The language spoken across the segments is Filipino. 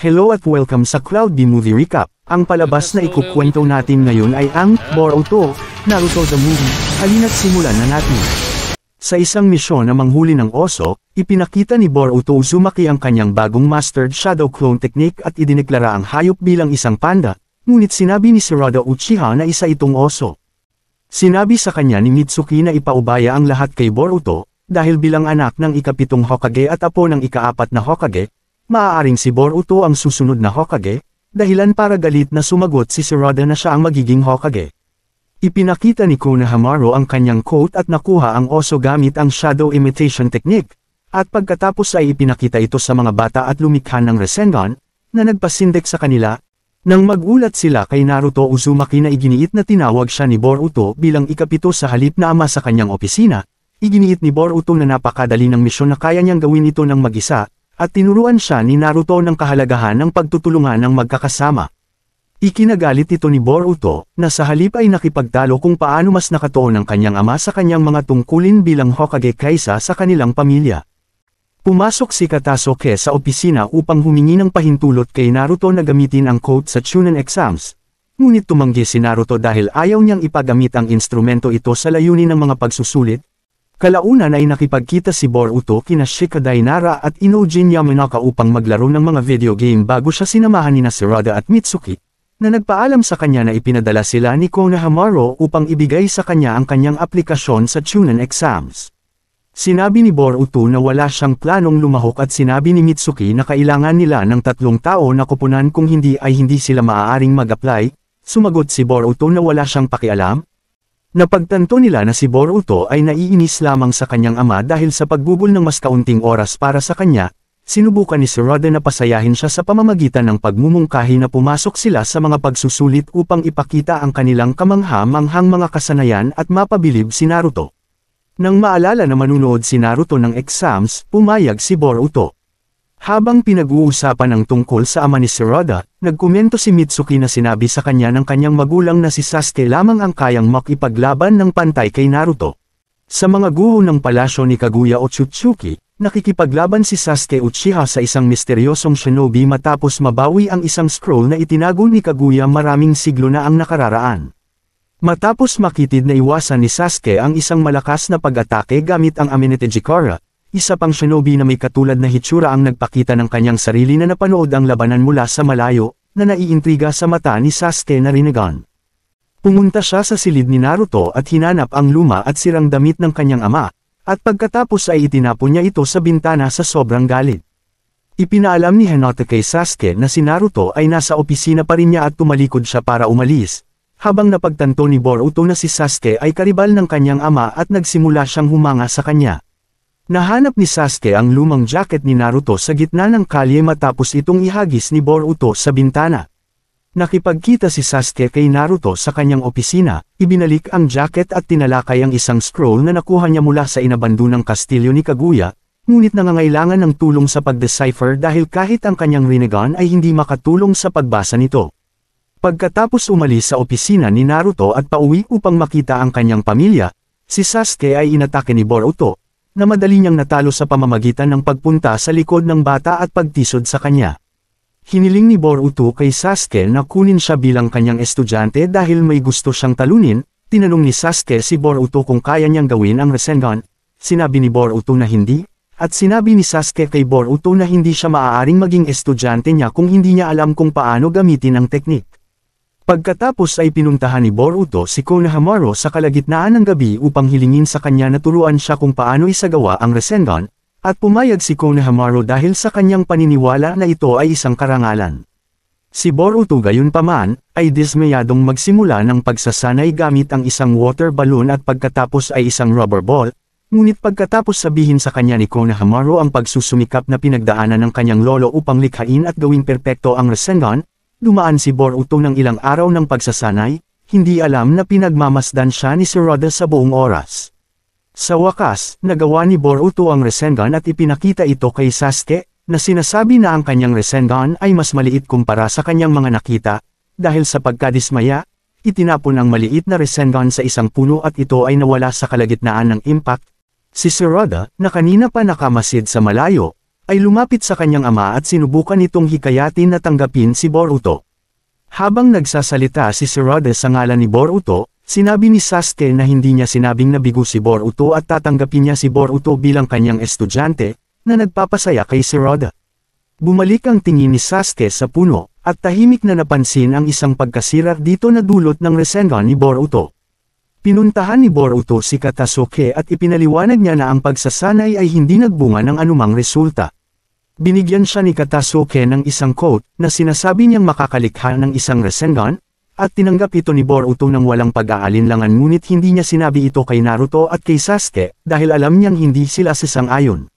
Hello at welcome sa Cloud B Movie Recap. Ang palabas na ikukwento natin ngayon ay ang Boruto, Naruto the Movie. Halina't simulan na natin. Sa isang misyon na manghuli ng oso, ipinakita ni Boruto Uzumaki ang kanyang bagong mastered shadow clone technique at idineklara ang hayop bilang isang panda, ngunit sinabi ni Sirada Uchiha na isa itong oso. Sinabi sa kanya ni Mitsuki na ipaubaya ang lahat kay Boruto, dahil bilang anak ng ikapitong Hokage at apo ng ikaapat na Hokage, Maaaring si Boruto ang susunod na Hokage, dahilan para galit na sumagot si Sarada na siya ang magiging Hokage. Ipinakita ni Konohamaru ang kanyang coat at nakuha ang oso gamit ang shadow imitation technique, at pagkatapos ay ipinakita ito sa mga bata at lumikha ng Rasengan, na nagpasindek sa kanila, nang magulat sila kay Naruto Uzumaki na iginiit na tinawag siya ni Boruto bilang ikapito sa halip na ama sa kanyang opisina, iginiit ni Boruto na napakadali ng misyon na kaya niyang gawin ito ng mag-isa, at tinuruan siya ni Naruto ng kahalagahan ng pagtutulungan ng magkakasama. Ikinagalit ito ni Boruto, na sa halip ay nakipagtalo kung paano mas nakatoon ng kanyang ama sa kanyang mga tungkulin bilang Hokage kaysa sa kanilang pamilya. Pumasok si Katasuke sa opisina upang humingi ng pahintulot kay Naruto na gamitin ang code sa Chunin exams, Ngunit tumanggi si Naruto dahil ayaw niyang ipagamit ang instrumento ito sa layunin ng mga pagsusulit, Kalaunan ay nakipagkita si Boruto kina Shika Dainara at Inojin Yamanaka upang maglaro ng mga video game bago siya sinamahan ni Naserada at Mitsuki, na nagpaalam sa kanya na ipinadala sila ni Kona upang ibigay sa kanya ang kanyang aplikasyon sa Chunin exams. Sinabi ni Boruto na wala siyang planong lumahok at sinabi ni Mitsuki na kailangan nila ng tatlong tao na kupunan kung hindi ay hindi sila maaaring mag-apply, sumagot si Boruto na wala siyang pakialam, Napagtanto nila na si Boruto ay naiinis lamang sa kanyang ama dahil sa pagbubol ng mas kaunting oras para sa kanya, sinubukan ni Sarada na pasayahin siya sa pamamagitan ng pagmumungkahi na pumasok sila sa mga pagsusulit upang ipakita ang kanilang kamangha-manghang mga kasanayan at mapabilib si Naruto. Nang maalala na manunood si Naruto ng exams, pumayag si Boruto. Habang pinag-uusapan ang tungkol sa ama ni Seroda, nagkomento si Mitsuki na sinabi sa kanya ng kanyang magulang na si Sasuke lamang ang kayang makipaglaban ng pantay kay Naruto. Sa mga guho ng palasyo ni Kaguya Otsutsuki, nakikipaglaban si Sasuke Uchiha sa isang misteryosong shinobi matapos mabawi ang isang scroll na itinago ni Kaguya maraming siglo na ang nakararaan. Matapos makitid na iwasan ni Sasuke ang isang malakas na pag-atake gamit ang Amenete Jikara, isa pang shinobi na may katulad na hitsura ang nagpakita ng kanyang sarili na napanood ang labanan mula sa malayo, na naiintriga sa mata ni Sasuke na Narinagan. Pumunta siya sa silid ni Naruto at hinanap ang luma at sirang damit ng kanyang ama, at pagkatapos ay itinapon niya ito sa bintana sa sobrang galit. Ipinaalam ni Hinata kay Sasuke na si Naruto ay nasa opisina pa rin niya at tumalikod siya para umalis, habang napagtanto ni Boruto na si Sasuke ay karibal ng kanyang ama at nagsimula siyang humanga sa kanya. Nahanap ni Sasuke ang lumang jacket ni Naruto sa gitna ng kalye matapos itong ihagis ni Boruto sa bintana. Nakipagkita si Sasuke kay Naruto sa kanyang opisina, ibinalik ang jacket at tinalakay ang isang scroll na nakuha niya mula sa inabandunang kastilyo ni Kaguya, ngunit nangangailangan ng tulong sa pagdecipher dahil kahit ang kanyang Rinnegan ay hindi makatulong sa pagbasa nito. Pagkatapos umalis sa opisina ni Naruto at pauwi upang makita ang kanyang pamilya, si Sasuke ay inatake ni Boruto, na madali niyang natalo sa pamamagitan ng pagpunta sa likod ng bata at pagtisod sa kanya. Hiniling ni Boruto kay Sasuke na kunin siya bilang kanyang estudyante dahil may gusto siyang talunin, tinanong ni Sasuke si Boruto kung kaya niyang gawin ang Rasengan, sinabi ni Boruto na hindi, at sinabi ni Sasuke kay Boruto na hindi siya maaaring maging estudyante niya kung hindi niya alam kung paano gamitin ang teknik. Pagkatapos ay pinuntahan ni Boruto si Konohamaru sa kalagitnaan ng gabi upang hilingin sa kanya na turuan siya kung paano isagawa ang Rasengan, at pumayag si Konohamaru dahil sa kanyang paniniwala na ito ay isang karangalan. Si Boruto gayunpaman, ay dismayadong magsimula ng pagsasanay gamit ang isang water balloon at pagkatapos ay isang rubber ball, ngunit pagkatapos sabihin sa kanya ni Konohamaru ang pagsusumikap na pinagdaanan ng kanyang lolo upang likhain at gawing perpekto ang Rasengan, Dumaan si Boruto ng ilang araw ng pagsasanay, hindi alam na pinagmamasdan siya ni Sirada sa buong oras. Sa wakas, nagawa ni Boruto ang Rasengan at ipinakita ito kay Sasuke, na sinasabi na ang kanyang Rasengan ay mas maliit kumpara sa kanyang mga nakita, dahil sa pagkadismaya, itinapon ang maliit na Rasengan sa isang puno at ito ay nawala sa kalagitnaan ng impact. Si Sirada, na kanina pa nakamasid sa malayo, ay lumapit sa kanyang ama at sinubukan itong hikayatin na tanggapin si Boruto. Habang nagsasalita si Sirode sa ngalan ni Boruto, sinabi ni Sasuke na hindi niya sinabing nabigo si Boruto at tatanggapin niya si Boruto bilang kanyang estudyante, na nagpapasaya kay Sirode. Bumalik ang tingin ni Sasuke sa puno, at tahimik na napansin ang isang pagkasirar dito na dulot ng Rasengan ni Boruto. Pinuntahan ni Boruto si Katasuke at ipinaliwanag niya na ang pagsasanay ay hindi nagbunga ng anumang resulta binigyan siya ni Katasuke ng isang quote na sinasabi niyang makakalikha ng isang Rasengan, at tinanggap ito ni Boruto ng walang pag-aalinlangan ngunit hindi niya sinabi ito kay Naruto at kay Sasuke dahil alam niyang hindi sila sasang-ayon.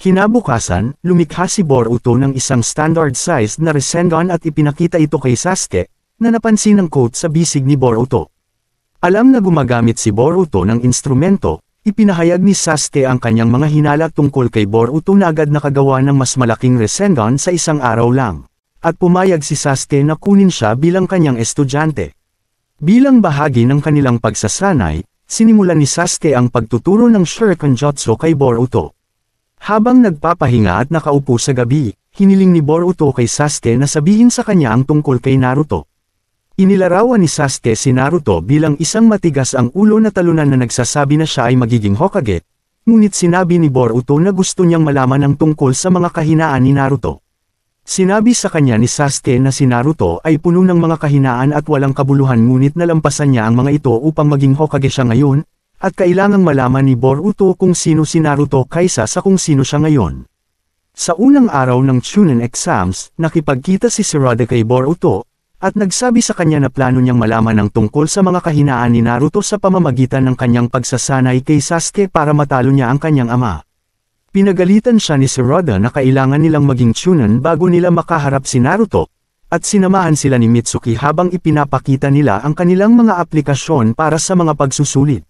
Kinabukasan, lumikha si Boruto ng isang standard-sized na Rasengan at ipinakita ito kay Sasuke, na napansin ang quote sa bisig ni Boruto. Alam na gumagamit si Boruto ng instrumento, Ipinahayag ni Saste ang kanyang mga hinala tungkol kay Boruto na agad nakagawa ng mas malaking Rasengan sa isang araw lang. At pumayag si Saste na kunin siya bilang kanyang estudyante. Bilang bahagi ng kanilang pagsasanay, sinimulan ni Saste ang pagtuturo ng Shuriken Jutsu kay Boruto. Habang nagpapahinga at nakaupo sa gabi, hiniling ni Boruto kay Sasuke na sabihin sa kanya ang tungkol kay Naruto. Inilarawan ni Sasuke si Naruto bilang isang matigas ang ulo na talunan na nagsasabi na siya ay magiging Hokage, ngunit sinabi ni Boruto na gusto niyang malaman ang tungkol sa mga kahinaan ni Naruto. Sinabi sa kanya ni Sasuke na si Naruto ay puno ng mga kahinaan at walang kabuluhan ngunit nalampasan niya ang mga ito upang maging Hokage siya ngayon, at kailangang malaman ni Boruto kung sino si Naruto kaysa sa kung sino siya ngayon. Sa unang araw ng Chunin exams, nakipagkita si Sarada kay Boruto, at nagsabi sa kanya na plano niyang malaman ang tungkol sa mga kahinaan ni Naruto sa pamamagitan ng kanyang pagsasanay kay Sasuke para matalo niya ang kanyang ama. Pinagalitan siya ni Seroda na kailangan nilang maging chunan bago nila makaharap si Naruto, at sinamahan sila ni Mitsuki habang ipinapakita nila ang kanilang mga aplikasyon para sa mga pagsusulit.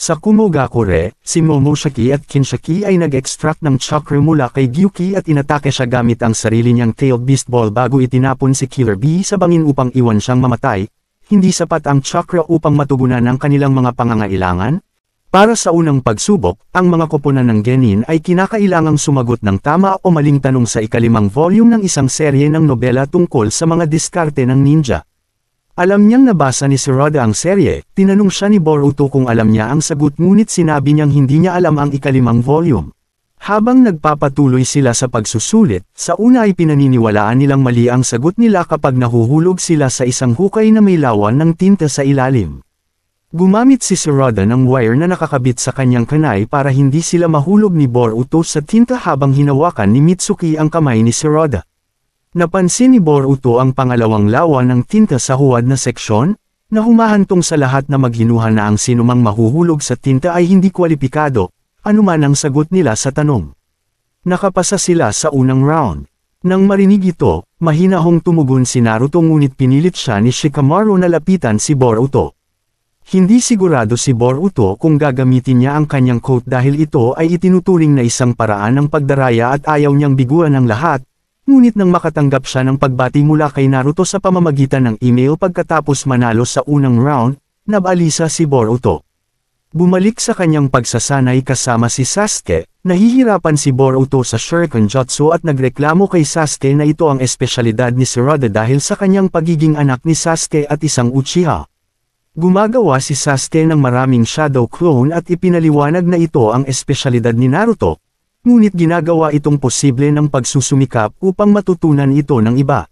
Sa Kumogakure, si Momoshiki at Kinshiki ay nag-extract ng chakra mula kay Gyuki at inatake siya gamit ang sarili niyang tailed beast ball bago itinapon si Killer B sa bangin upang iwan siyang mamatay. Hindi sapat ang chakra upang matugunan ang kanilang mga pangangailangan? Para sa unang pagsubok, ang mga koponan ng genin ay kinakailangang sumagot ng tama o maling tanong sa ikalimang volume ng isang serye ng nobela tungkol sa mga diskarte ng ninja. Alam niyang nabasa ni Siroda ang serye, tinanong siya ni Boruto kung alam niya ang sagot ngunit sinabi niyang hindi niya alam ang ikalimang volume. Habang nagpapatuloy sila sa pagsusulit, sa una ay pinaniniwalaan nilang mali ang sagot nila kapag nahuhulog sila sa isang hukay na may lawan ng tinta sa ilalim. Gumamit si Siroda ng wire na nakakabit sa kanyang kanay para hindi sila mahulog ni Boruto sa tinta habang hinawakan ni Mitsuki ang kamay ni Siroda. Napansin ni Boruto ang pangalawang lawa ng tinta sa huwad na seksyon, na humahantong sa lahat na maghinuha na ang sinumang mahuhulog sa tinta ay hindi kwalipikado, anuman ang sagot nila sa tanong. Nakapasa sila sa unang round. Nang marinig ito, mahinahong tumugon si Naruto ngunit pinilit siya ni Shikamaru na lapitan si Boruto. Hindi sigurado si Boruto kung gagamitin niya ang kanyang coat dahil ito ay itinuturing na isang paraan ng pagdaraya at ayaw niyang biguan ang lahat, Ngunit nang makatanggap siya ng pagbati mula kay Naruto sa pamamagitan ng email pagkatapos manalo sa unang round, nabalisa si Boruto. Bumalik sa kanyang pagsasanay kasama si Sasuke, nahihirapan si Boruto sa Shuriken Jutsu at nagreklamo kay Sasuke na ito ang espesyalidad ni Sarada dahil sa kanyang pagiging anak ni Sasuke at isang Uchiha. Gumagawa si Sasuke ng maraming shadow clone at ipinaliwanag na ito ang espesyalidad ni Naruto, Ngunit ginagawa itong posible ng pagsusumikap upang matutunan ito ng iba.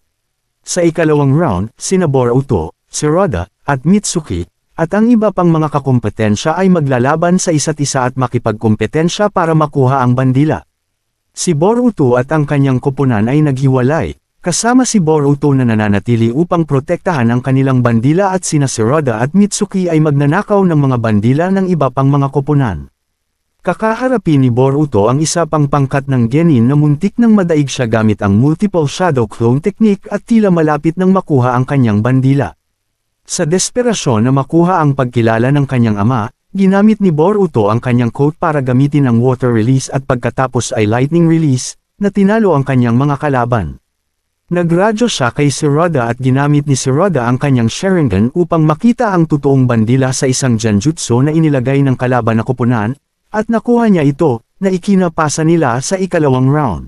Sa ikalawang round, sina Boruto, Seroda, at Mitsuki, at ang iba pang mga kakumpetensya ay maglalaban sa isa't isa at makipagkumpetensya para makuha ang bandila. Si Boruto at ang kanyang koponan ay naghiwalay, kasama si Boruto na nananatili upang protektahan ang kanilang bandila at sina Seroda at Mitsuki ay magnanakaw ng mga bandila ng iba pang mga koponan. Kakaharapin ni Boruto ang isa pang pangkat ng genin na muntik nang madaig siya gamit ang multiple shadow clone technique at tila malapit nang makuha ang kanyang bandila. Sa desperasyon na makuha ang pagkilala ng kanyang ama, ginamit ni Boruto ang kanyang coat para gamitin ang water release at pagkatapos ay lightning release, na tinalo ang kanyang mga kalaban. Nagradyo siya kay Siroda at ginamit ni Siroda ang kanyang Sharingan upang makita ang totoong bandila sa isang Janjutsu na inilagay ng kalaban na kupunan, at nakuha niya ito, na ikinapasa nila sa ikalawang round.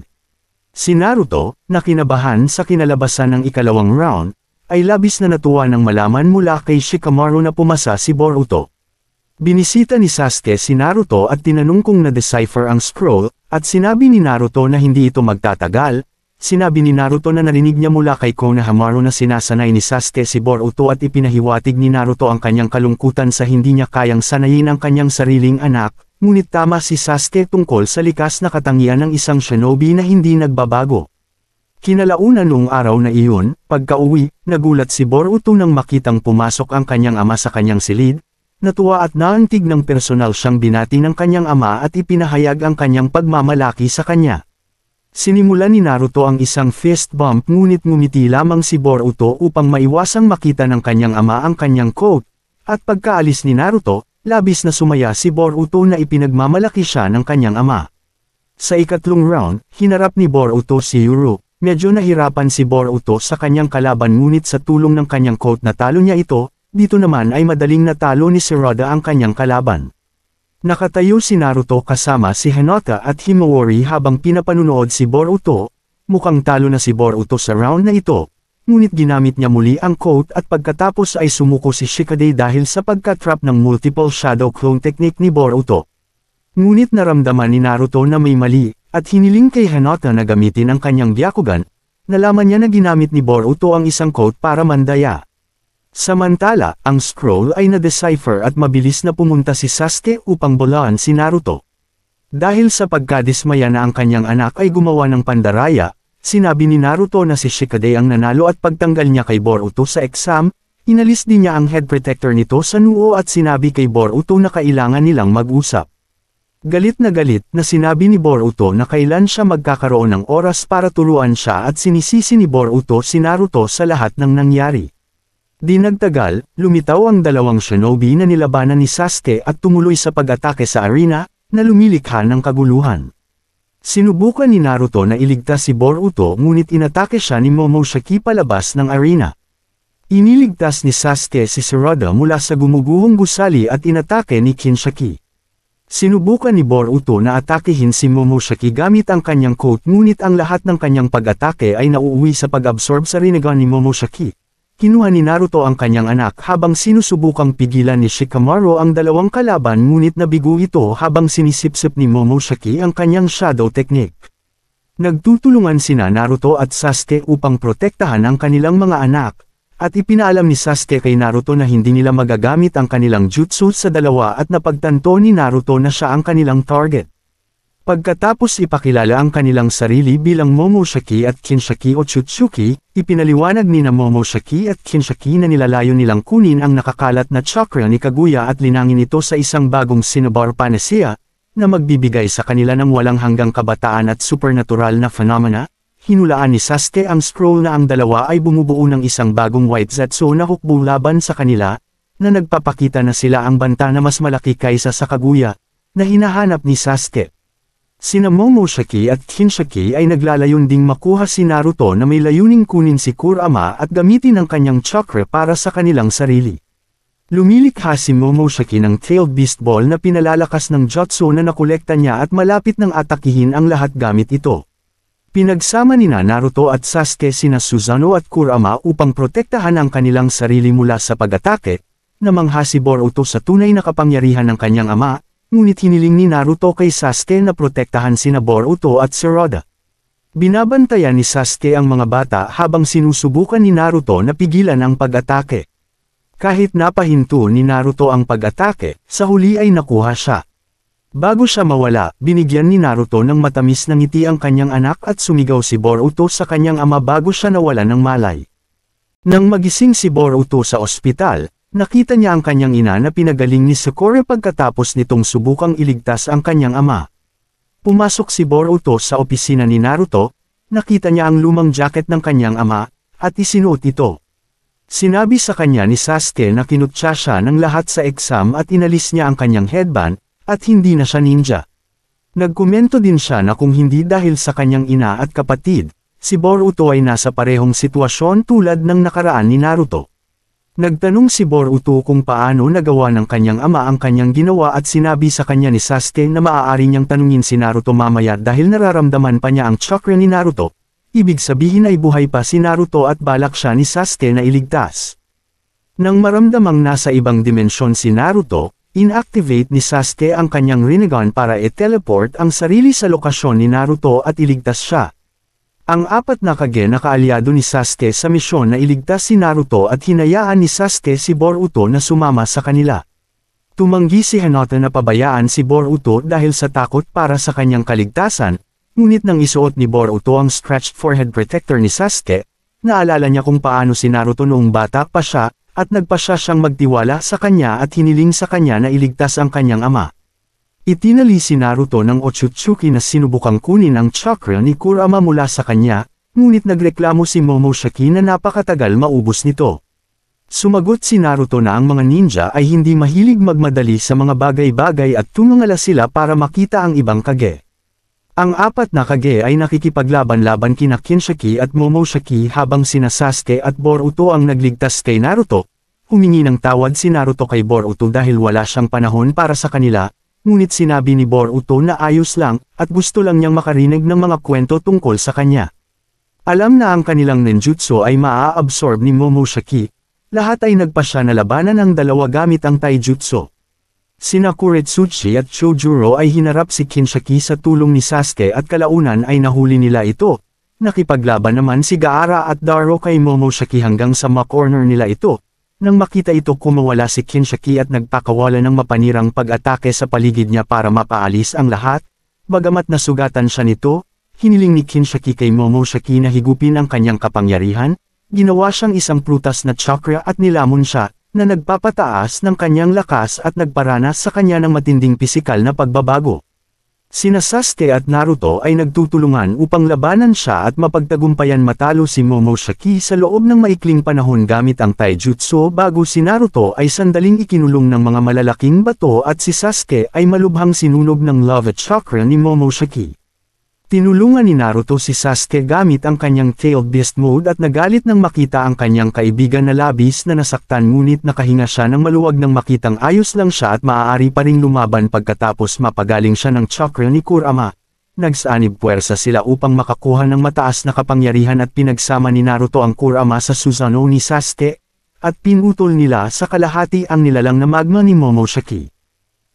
Si Naruto, na kinabahan sa kinalabasan ng ikalawang round, ay labis na natuwa nang malaman mula kay Shikamaru na pumasa si Boruto. Binisita ni Sasuke si Naruto at tinanong kung na-decipher ang scroll, at sinabi ni Naruto na hindi ito magtatagal, sinabi ni Naruto na narinig niya mula kay Konohamaru na sinasanay ni Sasuke si Boruto at ipinahiwatig ni Naruto ang kanyang kalungkutan sa hindi niya kayang sanayin ang kanyang sariling anak, Ngunit tama si Sasuke tungkol sa likas na katangian ng isang shinobi na hindi nagbabago. Kinalauna noong araw na iyon, pagkauwi, nagulat si Boruto nang makitang pumasok ang kanyang ama sa kanyang silid, natuwa at naantig ng personal siyang binati ng kanyang ama at ipinahayag ang kanyang pagmamalaki sa kanya. Sinimula ni Naruto ang isang fist bump ngunit ngumiti lamang si Boruto upang maiwasang makita ng kanyang ama ang kanyang coat, at pagkaalis ni Naruto, Labis na sumaya si Boruto na ipinagmamalaki siya ng kanyang ama. Sa ikatlong round, hinarap ni Boruto si Yuru. Medyo nahirapan si Boruto sa kanyang kalaban ngunit sa tulong ng kanyang coat natalo niya ito, dito naman ay madaling natalo ni Seroda ang kanyang kalaban. Nakatayo si Naruto kasama si Hinata at Himawari habang pinapanunood si Boruto, mukhang talo na si Boruto sa round na ito, ngunit ginamit niya muli ang coat at pagkatapos ay sumuko si Shikade dahil sa pagka-trap ng multiple shadow clone technique ni Boruto. Ngunit naramdaman ni Naruto na may mali, at hiniling kay Hanata na gamitin ang kanyang Byakugan, nalaman niya na ginamit ni Boruto ang isang coat para mandaya. Samantala, ang scroll ay na-decipher at mabilis na pumunta si Sasuke upang bulaan si Naruto. Dahil sa pagkadismaya na ang kanyang anak ay gumawa ng pandaraya, Sinabi ni Naruto na si Shikade ang nanalo at pagtanggal niya kay Boruto sa exam, inalis din niya ang head protector nito sa noo at sinabi kay Boruto na kailangan nilang mag-usap. Galit na galit na sinabi ni Boruto na kailan siya magkakaroon ng oras para turuan siya at sinisisi ni Boruto si Naruto sa lahat ng nangyari. Di nagtagal, lumitaw ang dalawang shinobi na nilabanan ni Sasuke at tumuloy sa pag-atake sa arena, na lumilikha ng kaguluhan. Sinubukan ni Naruto na iligtas si Boruto ngunit inatake siya ni Momoshiki palabas ng arena. Iniligtas ni Sasuke si Sarada mula sa gumuguhong gusali at inatake ni Kinshaki. Sinubukan ni Boruto na atakehin si Momoshiki gamit ang kanyang coat ngunit ang lahat ng kanyang pag-atake ay nauuwi sa pag-absorb sa Rinnegan ni Momoshiki. Kinuha ni Naruto ang kanyang anak habang sinusubukang pigilan ni Shikamaru ang dalawang kalaban ngunit nabigo ito habang sinisipsip ni Momoshiki ang kanyang shadow technique. Nagtutulungan sina Naruto at Sasuke upang protektahan ang kanilang mga anak, at ipinalam ni Sasuke kay Naruto na hindi nila magagamit ang kanilang jutsu sa dalawa at napagtanto ni Naruto na siya ang kanilang target. Pagkatapos ipakilala ang kanilang sarili bilang Momoshiki at Kinshiki o Chutsuki, ipinaliwanag ni na Momoshiki at Kinshiki na nilalayo nilang kunin ang nakakalat na chakra ni Kaguya at linangin ito sa isang bagong sinobar panacea, na magbibigay sa kanila ng walang hanggang kabataan at supernatural na phenomena, hinulaan ni Sasuke ang scroll na ang dalawa ay bumubuo ng isang bagong white zetsu na hukbo laban sa kanila, na nagpapakita na sila ang banta na mas malaki kaysa sa Kaguya, na hinahanap ni Sasuke. Sina Momoshiki at Kinshiki ay naglalayon ding makuha si Naruto na may layuning kunin si Kurama at gamitin ang kanyang chakra para sa kanilang sarili. Lumilikha si Momoshiki ng Tailed Beast Ball na pinalalakas ng jutsu na nakolekta niya at malapit ng atakihin ang lahat gamit ito. Pinagsama nina Naruto at Sasuke sina Susanoo at Kurama upang protektahan ang kanilang sarili mula sa pag-atake, na mangha si Boruto sa tunay na kapangyarihan ng kanyang ama, ngunit hiniling ni Naruto kay Sasuke na protektahan sina Boruto at si Binabantayan ni Sasuke ang mga bata habang sinusubukan ni Naruto na pigilan ang pag-atake. Kahit napahinto ni Naruto ang pag-atake, sa huli ay nakuha siya. Bago siya mawala, binigyan ni Naruto ng matamis na ngiti ang kanyang anak at sumigaw si Boruto sa kanyang ama bago siya nawala ng malay. Nang magising si Boruto sa ospital, Nakita niya ang kanyang ina na pinagaling ni Socorro pagkatapos nitong subukang iligtas ang kanyang ama. Pumasok si Boruto sa opisina ni Naruto, nakita niya ang lumang jacket ng kanyang ama, at isinuot ito. Sinabi sa kanya ni Sasuke na kinutsa siya ng lahat sa exam at inalis niya ang kanyang headband, at hindi na siya ninja. Nagkomento din siya na kung hindi dahil sa kanyang ina at kapatid, si Boruto ay nasa parehong sitwasyon tulad ng nakaraan ni Naruto. Nagtanong si Boruto kung paano nagawa ng kanyang ama ang kanyang ginawa at sinabi sa kanya ni Sasuke na maaari niyang tanungin si Naruto mamaya dahil nararamdaman pa niya ang chakra ni Naruto. Ibig sabihin ay buhay pa si Naruto at balak siya ni Sasuke na iligtas. Nang maramdamang nasa ibang dimensyon si Naruto, inactivate ni Sasuke ang kanyang Rinnegan para e-teleport ang sarili sa lokasyon ni Naruto at iligtas siya. Ang apat na kage na kaalyado ni Sasuke sa misyon na iligtas si Naruto at hinayaan ni Sasuke si Boruto na sumama sa kanila. Tumanggi si Hinata na pabayaan si Boruto dahil sa takot para sa kanyang kaligtasan, ngunit nang isuot ni Boruto ang stretched forehead protector ni Sasuke, naalala niya kung paano si Naruto noong bata pa siya, at nagpa siya siyang magtiwala sa kanya at hiniling sa kanya na iligtas ang kanyang ama. Itinali si Naruto ng Otsutsuki na sinubukang kunin ang chakra ni Kurama mula sa kanya, ngunit nagreklamo si Momoshiki na napakatagal maubos nito. Sumagot si Naruto na ang mga ninja ay hindi mahilig magmadali sa mga bagay-bagay at tumangala sila para makita ang ibang kage. Ang apat na kage ay nakikipaglaban-laban kina Kinshiki at Momoshiki habang sina Sasuke at Boruto ang nagligtas kay Naruto. Humingi ng tawad si Naruto kay Boruto dahil wala siyang panahon para sa kanila, ngunit sinabi ni Boruto na ayos lang, at gusto lang niyang makarinig ng mga kwento tungkol sa kanya. Alam na ang kanilang ninjutsu ay maa-absorb ni Momoshiki. Lahat ay nagpasya na labanan ang dalawa gamit ang taijutsu. Sina Kuretsuchi at Chojuro ay hinarap si Kinshiki sa tulong ni Sasuke at kalaunan ay nahuli nila ito. Nakipaglaban naman si Gaara at Daro kay Momoshiki hanggang sa ma-corner nila ito, nang makita ito kumawala si Kinshaki at nagpakawala ng mapanirang pag-atake sa paligid niya para mapaalis ang lahat, bagamat nasugatan siya nito, hiniling ni Kinshaki kay Momo na higupin ang kanyang kapangyarihan, ginawa siyang isang prutas na chakra at nilamon siya, na nagpapataas ng kanyang lakas at nagparanas sa kanya ng matinding pisikal na pagbabago. Sina Sasuke at Naruto ay nagtutulungan upang labanan siya at mapagtagumpayan matalo si Momoshiki sa loob ng maikling panahon gamit ang taijutsu bago si Naruto ay sandaling ikinulong ng mga malalaking bato at si Sasuke ay malubhang sinunog ng lava chakra ni Momoshiki. Tinulungan ni Naruto si Sasuke gamit ang kanyang Tail Beast Mode at nagalit nang makita ang kanyang kaibigan na labis na nasaktan ngunit nakahinga siya ng maluwag nang makitang ayos lang siya at maaari pa ring lumaban pagkatapos mapagaling siya ng chakra ni Kurama. Nagsaanib puwersa sila upang makakuha ng mataas na kapangyarihan at pinagsama ni Naruto ang Kurama sa Susanoo ni Sasuke, at pinutol nila sa kalahati ang nilalang na magma ni Momoshiki.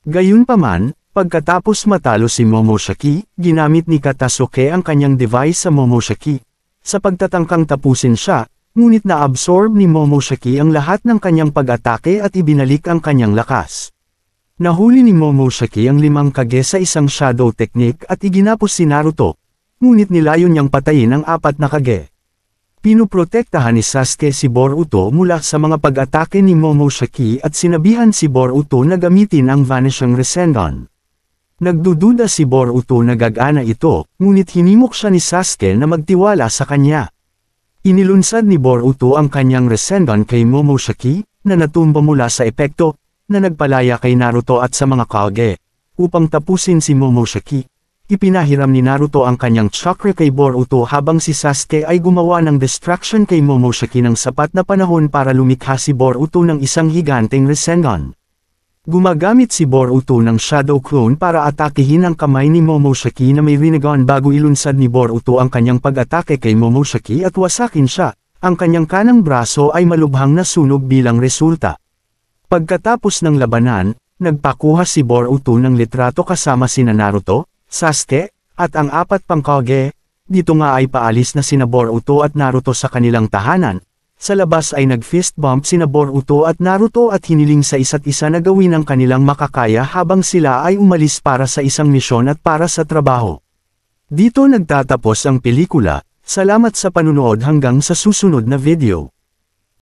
Gayunpaman, Pagkatapos matalo si Momoshiki, ginamit ni Katasuke ang kanyang device sa Momoshiki. Sa pagtatangkang tapusin siya, ngunit na-absorb ni Momoshiki ang lahat ng kanyang pag-atake at ibinalik ang kanyang lakas. Nahuli ni Momoshiki ang limang kage sa isang shadow technique at iginapos si Naruto, ngunit nilayon niyang patayin ang apat na kage. Pinoprotektahan ni Sasuke si Boruto mula sa mga pag-atake ni Momoshiki at sinabihan si Boruto na gamitin ang Vanishing Resendon. Nagdududa si Boruto na gagana ito, ngunit hinimok siya ni Sasuke na magtiwala sa kanya. Inilunsad ni Boruto ang kanyang Rasengan kay Momoshiki, na natumba mula sa epekto, na nagpalaya kay Naruto at sa mga Kage. Upang tapusin si Momoshiki, ipinahiram ni Naruto ang kanyang chakra kay Boruto habang si Sasuke ay gumawa ng distraction kay Momoshiki ng sapat na panahon para lumikha si Boruto ng isang higanteng Rasengan. Gumagamit si Boruto ng Shadow Clone para atakihin ang kamay ni Momoshiki na may Rinnegan bago ilunsad ni Boruto ang kanyang pag-atake kay Momoshiki at wasakin siya. Ang kanyang kanang braso ay malubhang nasunog bilang resulta. Pagkatapos ng labanan, nagpakuha si Boruto ng litrato kasama sina Naruto, Sasuke, at ang apat pang Kage. Dito nga ay paalis na sina Boruto at Naruto sa kanilang tahanan, sa labas ay nag-fist bump sina Boruto at Naruto at hiniling sa isa't isa na gawin ang kanilang makakaya habang sila ay umalis para sa isang misyon at para sa trabaho. Dito nagtatapos ang pelikula, salamat sa panunood hanggang sa susunod na video.